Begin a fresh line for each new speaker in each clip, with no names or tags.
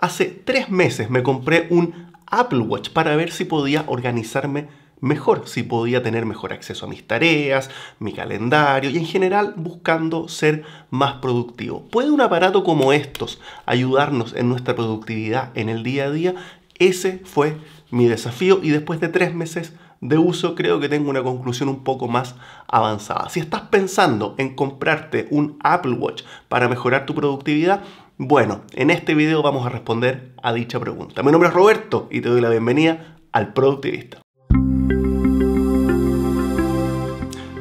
Hace tres meses me compré un Apple Watch para ver si podía organizarme mejor, si podía tener mejor acceso a mis tareas, mi calendario y en general buscando ser más productivo. ¿Puede un aparato como estos ayudarnos en nuestra productividad en el día a día? Ese fue mi desafío y después de tres meses de uso creo que tengo una conclusión un poco más avanzada. Si estás pensando en comprarte un Apple Watch para mejorar tu productividad, bueno, en este video vamos a responder a dicha pregunta. Mi nombre es Roberto y te doy la bienvenida al Productivista.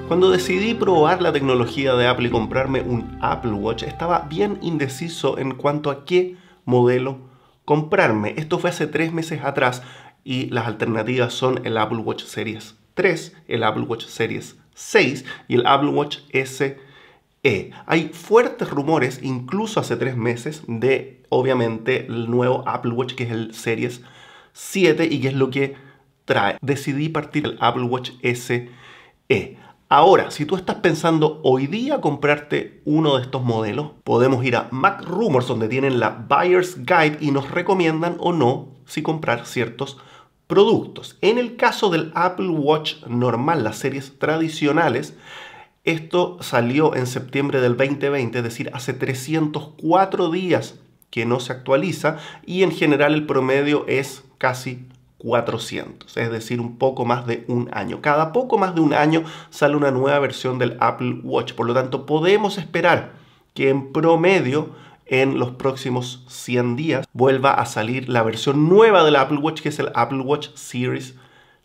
Cuando decidí probar la tecnología de Apple y comprarme un Apple Watch, estaba bien indeciso en cuanto a qué modelo comprarme. Esto fue hace tres meses atrás y las alternativas son el Apple Watch Series 3, el Apple Watch Series 6 y el Apple Watch S eh, hay fuertes rumores, incluso hace tres meses, de obviamente el nuevo Apple Watch, que es el Series 7 y que es lo que trae. Decidí partir el Apple Watch SE. Ahora, si tú estás pensando hoy día comprarte uno de estos modelos, podemos ir a Mac Rumors, donde tienen la Buyer's Guide y nos recomiendan o no si comprar ciertos productos. En el caso del Apple Watch normal, las series tradicionales, esto salió en septiembre del 2020, es decir, hace 304 días que no se actualiza y en general el promedio es casi 400, es decir, un poco más de un año. Cada poco más de un año sale una nueva versión del Apple Watch, por lo tanto podemos esperar que en promedio en los próximos 100 días vuelva a salir la versión nueva del Apple Watch, que es el Apple Watch Series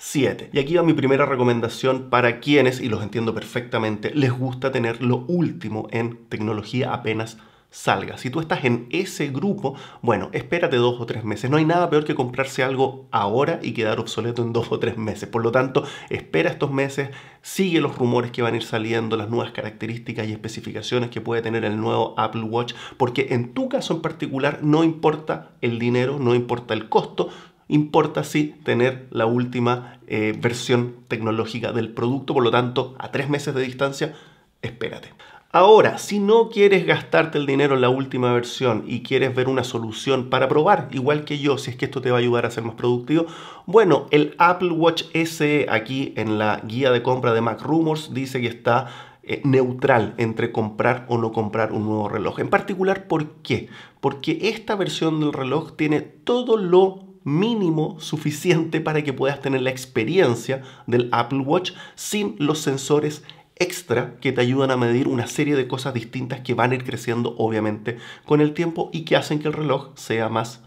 7. Y aquí va mi primera recomendación para quienes, y los entiendo perfectamente, les gusta tener lo último en tecnología apenas salga. Si tú estás en ese grupo, bueno, espérate dos o tres meses. No hay nada peor que comprarse algo ahora y quedar obsoleto en dos o tres meses. Por lo tanto, espera estos meses, sigue los rumores que van a ir saliendo, las nuevas características y especificaciones que puede tener el nuevo Apple Watch, porque en tu caso en particular no importa el dinero, no importa el costo, importa sí tener la última eh, versión tecnológica del producto, por lo tanto, a tres meses de distancia, espérate. Ahora, si no quieres gastarte el dinero en la última versión y quieres ver una solución para probar, igual que yo, si es que esto te va a ayudar a ser más productivo, bueno, el Apple Watch SE aquí en la guía de compra de Mac Rumors dice que está eh, neutral entre comprar o no comprar un nuevo reloj. En particular, ¿por qué? Porque esta versión del reloj tiene todo lo mínimo suficiente para que puedas tener la experiencia del Apple Watch sin los sensores extra que te ayudan a medir una serie de cosas distintas que van a ir creciendo obviamente con el tiempo y que hacen que el reloj sea más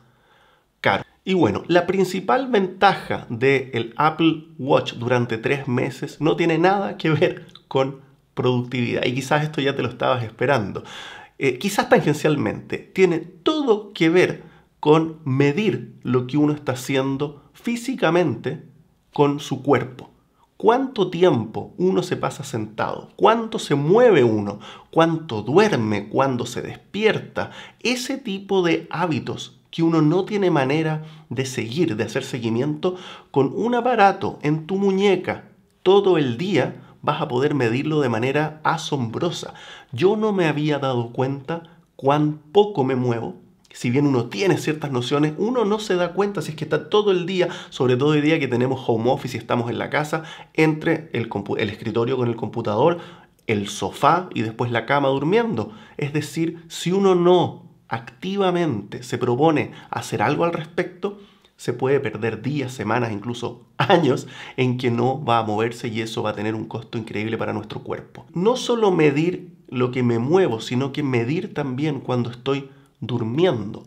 caro. Y bueno, la principal ventaja del el Apple Watch durante tres meses no tiene nada que ver con productividad y quizás esto ya te lo estabas esperando. Eh, quizás tangencialmente, tiene todo que ver con medir lo que uno está haciendo físicamente con su cuerpo. ¿Cuánto tiempo uno se pasa sentado? ¿Cuánto se mueve uno? ¿Cuánto duerme? ¿Cuándo se despierta? Ese tipo de hábitos que uno no tiene manera de seguir, de hacer seguimiento, con un aparato en tu muñeca todo el día vas a poder medirlo de manera asombrosa. Yo no me había dado cuenta cuán poco me muevo si bien uno tiene ciertas nociones, uno no se da cuenta si es que está todo el día, sobre todo el día que tenemos home office y estamos en la casa, entre el, el escritorio con el computador, el sofá y después la cama durmiendo. Es decir, si uno no activamente se propone hacer algo al respecto, se puede perder días, semanas, incluso años en que no va a moverse y eso va a tener un costo increíble para nuestro cuerpo. No solo medir lo que me muevo, sino que medir también cuando estoy durmiendo,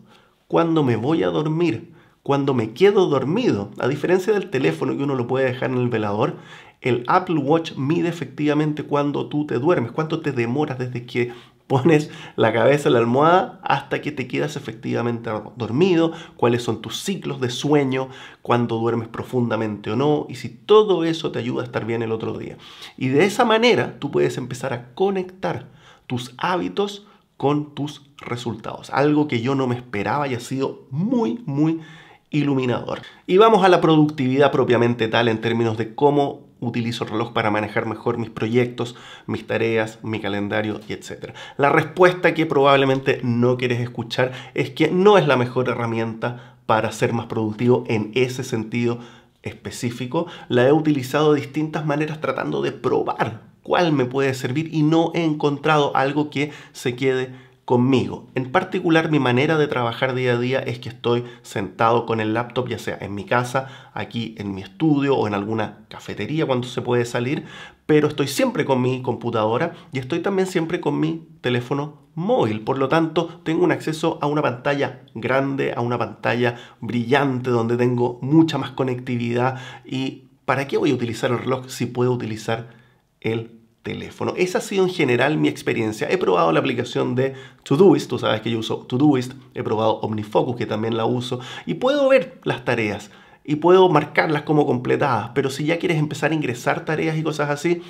cuando me voy a dormir, cuando me quedo dormido. A diferencia del teléfono que uno lo puede dejar en el velador, el Apple Watch mide efectivamente cuando tú te duermes, cuánto te demoras desde que pones la cabeza en la almohada hasta que te quedas efectivamente dormido, cuáles son tus ciclos de sueño, cuándo duermes profundamente o no, y si todo eso te ayuda a estar bien el otro día. Y de esa manera tú puedes empezar a conectar tus hábitos con tus resultados. Algo que yo no me esperaba y ha sido muy, muy iluminador. Y vamos a la productividad propiamente tal en términos de cómo utilizo el reloj para manejar mejor mis proyectos, mis tareas, mi calendario y etc. La respuesta que probablemente no quieres escuchar es que no es la mejor herramienta para ser más productivo en ese sentido específico. La he utilizado de distintas maneras tratando de probar cuál me puede servir y no he encontrado algo que se quede conmigo. En particular, mi manera de trabajar día a día es que estoy sentado con el laptop, ya sea en mi casa, aquí en mi estudio o en alguna cafetería cuando se puede salir, pero estoy siempre con mi computadora y estoy también siempre con mi teléfono móvil. Por lo tanto, tengo un acceso a una pantalla grande, a una pantalla brillante donde tengo mucha más conectividad y ¿para qué voy a utilizar el reloj si puedo utilizar el teléfono. Esa ha sido en general mi experiencia. He probado la aplicación de Todoist, tú sabes que yo uso Todoist, he probado OmniFocus que también la uso y puedo ver las tareas y puedo marcarlas como completadas, pero si ya quieres empezar a ingresar tareas y cosas así,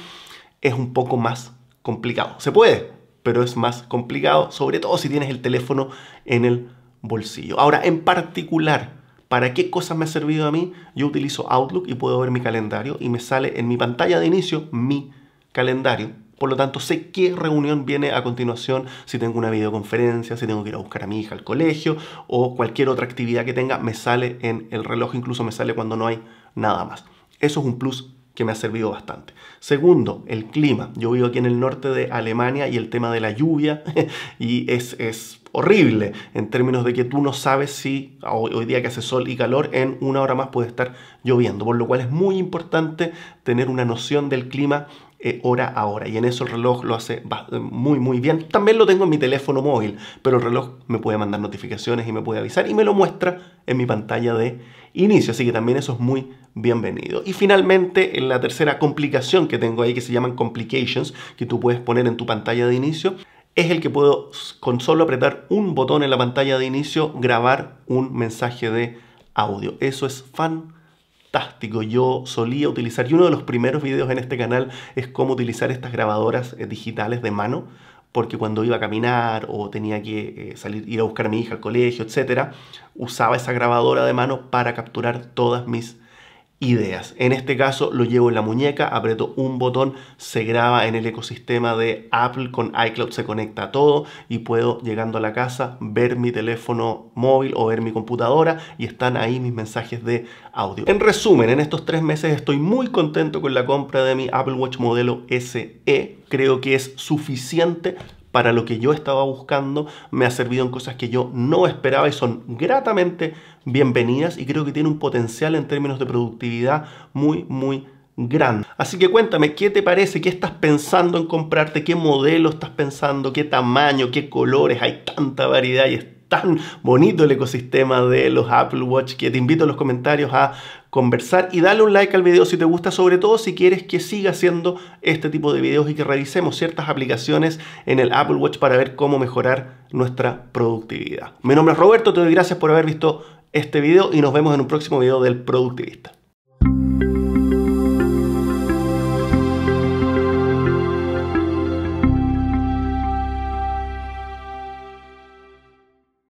es un poco más complicado. Se puede, pero es más complicado, sobre todo si tienes el teléfono en el bolsillo. Ahora, en particular, ¿para qué cosas me ha servido a mí? Yo utilizo Outlook y puedo ver mi calendario y me sale en mi pantalla de inicio mi calendario. Por lo tanto, sé qué reunión viene a continuación, si tengo una videoconferencia, si tengo que ir a buscar a mi hija al colegio o cualquier otra actividad que tenga, me sale en el reloj, incluso me sale cuando no hay nada más. Eso es un plus que me ha servido bastante. Segundo, el clima. Yo vivo aquí en el norte de Alemania y el tema de la lluvia y es, horrible en términos de que tú no sabes si hoy, hoy, día que hace sol y calor en una hora más puede estar lloviendo, por lo cual es muy importante tener una noción del clima eh, hora a hora. Y en eso el reloj lo hace muy, muy bien. También lo tengo en mi teléfono móvil, pero el reloj me puede mandar notificaciones y me puede avisar y me lo muestra en mi pantalla de inicio. Así que también eso es muy bienvenido. Y finalmente, en la tercera complicación que tengo ahí, que se llaman complications, que tú puedes poner en tu pantalla de inicio, es el que puedo con solo apretar un botón en la pantalla de inicio grabar un mensaje de audio. Eso es fan fantástico. Yo solía utilizar, y uno de los primeros videos en este canal es cómo utilizar estas grabadoras eh, digitales de mano, porque cuando iba a caminar o tenía que eh, salir, ir a buscar a mi hija al colegio, etc., usaba esa grabadora de mano para capturar todas mis ideas. En este caso lo llevo en la muñeca, aprieto un botón, se graba en el ecosistema de Apple, con iCloud se conecta a todo y puedo llegando a la casa ver mi teléfono móvil o ver mi computadora y están ahí mis mensajes de audio. En resumen, en estos tres meses estoy muy contento con la compra de mi Apple Watch modelo SE. Creo que es suficiente para lo que yo estaba buscando, me ha servido en cosas que yo no esperaba y son gratamente bienvenidas y creo que tiene un potencial en términos de productividad muy, muy grande. Así que cuéntame, ¿qué te parece? ¿Qué estás pensando en comprarte? ¿Qué modelo estás pensando? ¿Qué tamaño? ¿Qué colores? Hay tanta variedad y es tan bonito el ecosistema de los Apple Watch que te invito a los comentarios a conversar y dale un like al video si te gusta, sobre todo si quieres que siga haciendo este tipo de videos y que revisemos ciertas aplicaciones en el Apple Watch para ver cómo mejorar nuestra productividad. Mi nombre es Roberto, te doy gracias por haber visto este video y nos vemos en un próximo video del Productivista.